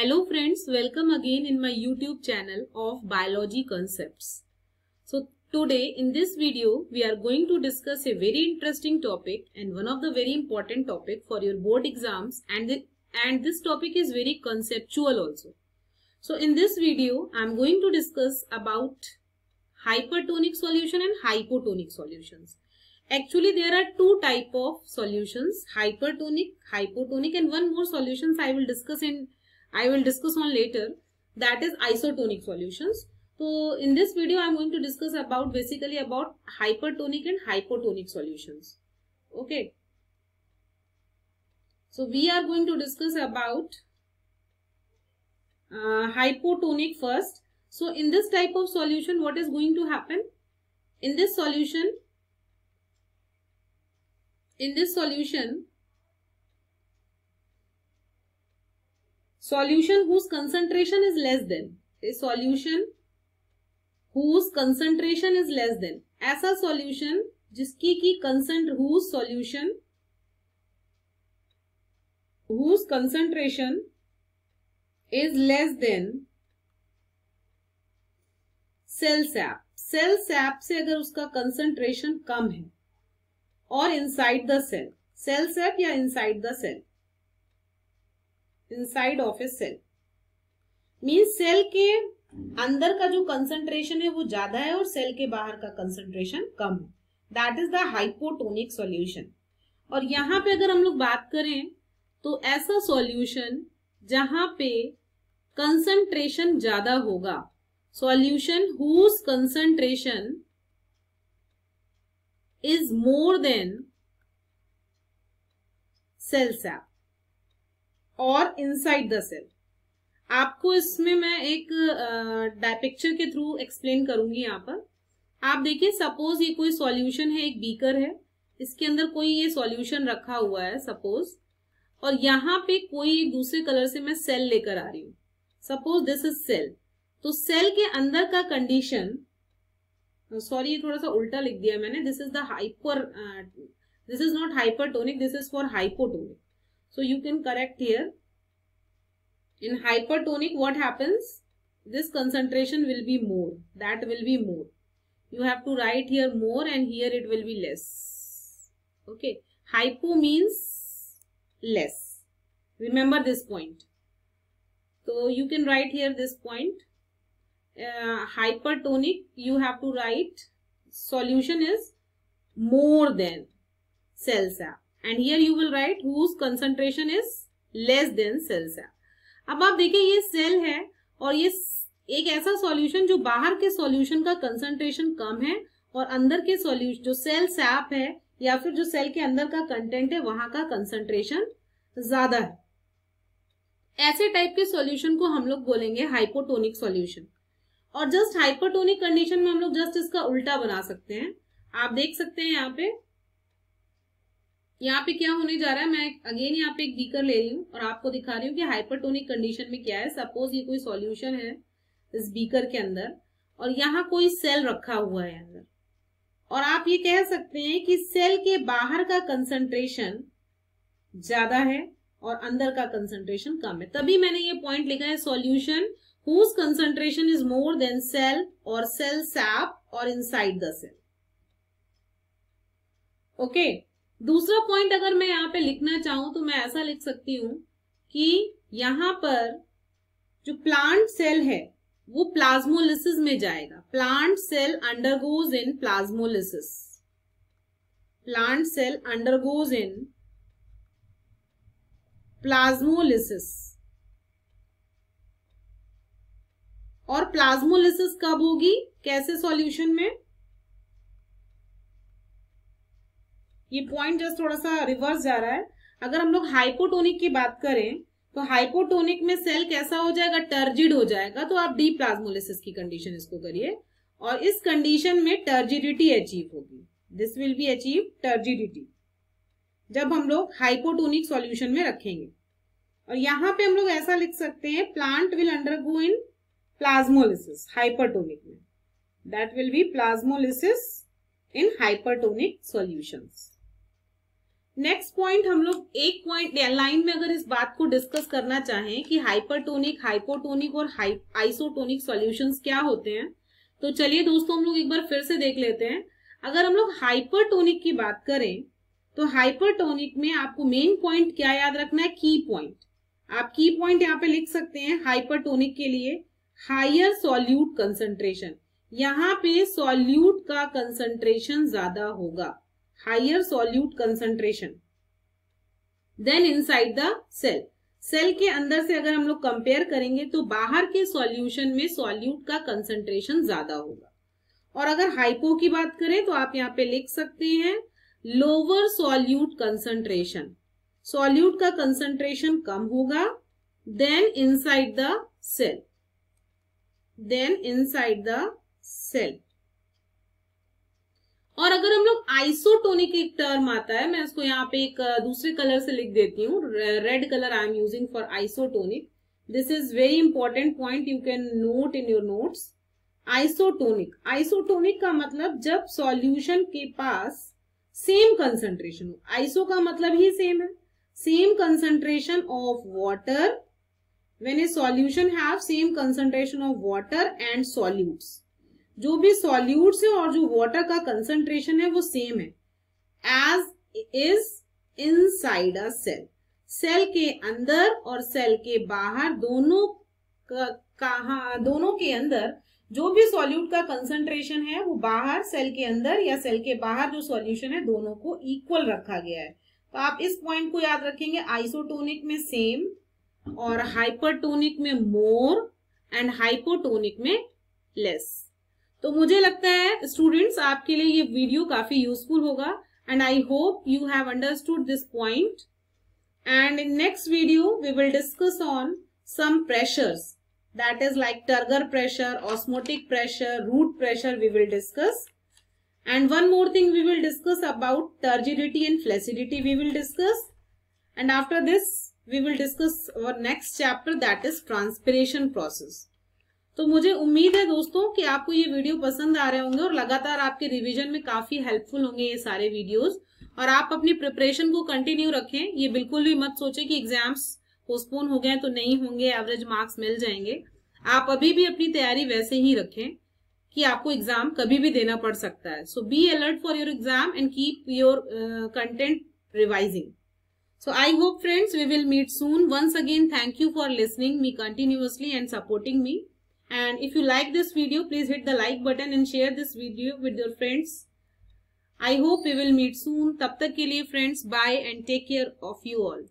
Hello friends, welcome again in my YouTube channel of Biology Concepts. So today in this video we are going to discuss a very interesting topic and one of the very important topic for your board exams and, the, and this topic is very conceptual also. So in this video I am going to discuss about hypertonic solution and hypotonic solutions. Actually, there are two type of solutions, hypertonic, hypotonic and one more solutions I will discuss in I will discuss on later that is isotonic solutions. So in this video I am going to discuss about basically about hypertonic and hypotonic solutions. Okay. So we are going to discuss about uh, hypotonic first. So in this type of solution what is going to happen? In this solution, in this solution solution whose concentration is less than a solution whose concentration is less than ऐसा solution जिसकी की concent whose solution whose concentration is less than cell sap cell sap से अगर उसका concentration कम है और inside the cell cell sap या inside the cell inside of a cell means cell के अंदर का जो कंसंट्रेशन है वो ज्यादा है और सेल के बाहर का कंसंट्रेशन कम है that is the hypotonic solution और यहाँ पे अगर हम लोग बात करें तो ऐसा सॉल्यूशन जहां पे कंसंट्रेशन ज्यादा होगा solution whose concentration is more than cell sap और इनसाइड द सेल आपको इसमें मैं एक डायपिक्चर के थ्रू एक्सप्लेन करूंगी यहाँ पर आप देखिए सपोज ये कोई सॉल्यूशन है एक बीकर है इसके अंदर कोई ये सॉल्यूशन रखा हुआ है सपोज और यहाँ पे कोई एक दूसरे कलर से मैं सेल लेकर आ रही हूँ सपोज दिस इज सेल तो सेल के अंदर का कंडीशन सॉरी ये थोड़ा सा उल्टा लिख दिया मैंने this is the hyper this is not hypertonic this is for hypotonic So you can correct here. In hypertonic, what happens? This concentration will be more. That will be more. You have to write here more and here it will be less. Okay. Hypo means less. Remember this point. So you can write here this point. Uh, hypertonic, you have to write solution is more than cells are. And here you will write whose concentration is less than cell sap अब आप देखिए ये cell है और ये एक ऐसा solution जो बाहर के सॉल्यूशन का कंसंट्रेशन कम है और अंदर के सॉल्यूशन जो सेल सैप है या फिर जो सेल के अंदर का कंटेंट है वहां का कंसंट्रेशन ज्यादा है ऐसे टाइप के सॉल्यूशन को हम लोग बोलेंगे हाइपोटोनिक सॉल्यूशन और जस्ट हाइपोटोनिक कंडीशन में हम लोग जस्ट इसका उल्टा बना सकते हैं आप देख सकते हैं यहाँ पे यहाँ पे क्या होने जा रहा है मैं अगेन यहाँ पे एक बीकर ले रही हूँ और आपको दिखा रही हूँ कि हाइपरटोनिक कंडीशन में क्या है सपोज ये कोई सॉल्यूशन है इस बीकर के अंदर और यहाँ कोई सेल रखा हुआ है अंदर और आप ये कह सकते हैं कि सेल के बाहर का कंसंट्रेशन ज्यादा है और अंदर का कंसंट्रेशन कम है तभी मैंने ये पॉइंट लिखा है solution whose concentration is more than cell or cell sap or the cell okay okay दूसरा पॉइंट अगर मैं यहाँ पे लिखना चाहूं तो मैं ऐसा लिख सकती हूं कि यहाँ पर जो प्लांट सेल है वो प्लाज्मोलिसिस में जाएगा plant cell undergoes in plasmolysis plant cell undergoes in plasmolysis और प्लाज्मोलिसिस कब होगी कैसे सॉल्यूशन में ये पॉइंट जस्ट थोड़ा सा रिवर्स जा रहा है अगर हम लोग हाइपोटोनिक की बात करें तो हाइपोटोनिक में सेल कैसा हो जाएगा टर्जिड हो जाएगा तो आप डी प्लाज्मोलिसिस की कंडीशन इसको करिए और इस कंडीशन में टर्जिडिटी अचीव होगी this will be achieve turgidity जब हम लोग हाइपोटोनिक सॉल्यूशन में रखेंगे और यहाँ पे हम लोग ऐसा लिख सकते हैं plant will undergo in plasmolysis hypertonic में that will be plasmolysis in hypertonic solutions next point हम लोग एक पॉइंट लाइन में अगर इस बात को डिस्कस करना चाहें कि हाइपरटोनिक हाइपोटोनिक और आइसोटोनिक सॉल्यूशंस क्या होते हैं तो चलिए दोस्तों हम लोग एक बार फिर से देख लेते हैं अगर हम लोग हाइपरटोनिक की बात करें तो हाइपरटोनिक में आपको मेन पॉइंट क्या याद रखना है की पॉइंट आप की पॉइंट यहाँ पे लिख सकते हैं हाइपरटोनिक के लिए हायर सॉल्यूट कंसेंट्रेशन यहाँ पे सॉल्यूट का कंसंट्रेशन ज्यादा होगा higher solute concentration then inside the cell cell के अंदर से अगर हम लोग कंपेयर करेंगे तो बाहर के सॉल्यूशन में सॉल्यूट का कंसंट्रेशन ज्यादा होगा और अगर हाइपो की बात करें तो आप यहाँ पे लिख सकते हैं लोअर सॉल्यूट कंसंट्रेशन सॉल्यूट का कंसंट्रेशन कम होगा then inside the cell then inside the cell और अगर हम लोग आइसोटोनिक एक टर्म आता है मैं इसको यहाँ पे एक दूसरे कलर से लिख देती हूँ red colour I am using for isotonic this is very important point you can note in your notes isotonic isotonic का मतलब जब सॉल्यूशन के पास सेम कंसंट्रेशन हो आइसो का मतलब ही सेम है same concentration of water when a solution have same concentration of water and solutes जो भी सॉल्यूट है और जो वाटर का कंसंट्रेशन है वो सेम है as is inside a cell cell के अंदर और सेल के बाहर दोनों कहा दोनों के अंदर जो भी सॉल्यूट का कंसंट्रेशन है वो बाहर सेल के अंदर या सेल के बाहर जो सॉल्यूशन है दोनों को इक्वल रखा गया है तो आप इस पॉइंट को याद रखेंगे आइसोटोनिक में सेम और हाइपरटोनिक में मोर एंड हाइपोटोनिक में लेस तो मुझे लगता है स्टूडेंट्स आपके लिए ये वीडियो काफी यूजफुल होगा and I hope you have understood this point and in next video we will discuss on some pressures that is like turgor pressure osmotic pressure root pressure we will discuss and one more thing we will discuss about turgidity and flaccidity we will discuss and after this we will discuss our next chapter that is transpiration process तो मुझे उम्मीद है दोस्तों कि आपको ये video पसंद आ रहे होंगे और लगातार आपके रिवीजन में काफी हेल्पफुल होंगे ये सारे वीडियोस और आप अपनी प्रिपरेशन को कंटिन्यू रखें ये बिल्कुल भी मत सोचे कि एग्जाम्स पोस्टपोन हो गए तो नहीं होंगे एवरेज मार्क्स मिल जाएंगे आप अभी भी अपनी तैयारी वैसे ही रखें कि आपको एग्जाम कभी भी देना पड़ सकता है so be alert for your exam and keep your content revising so I hope friends we will meet soon once again thank you for listening me continuously and supporting me And if you like this video, please hit the like button and share this video with your friends. I hope we will meet soon. Tab tak ke liye friends, bye and take care of you all.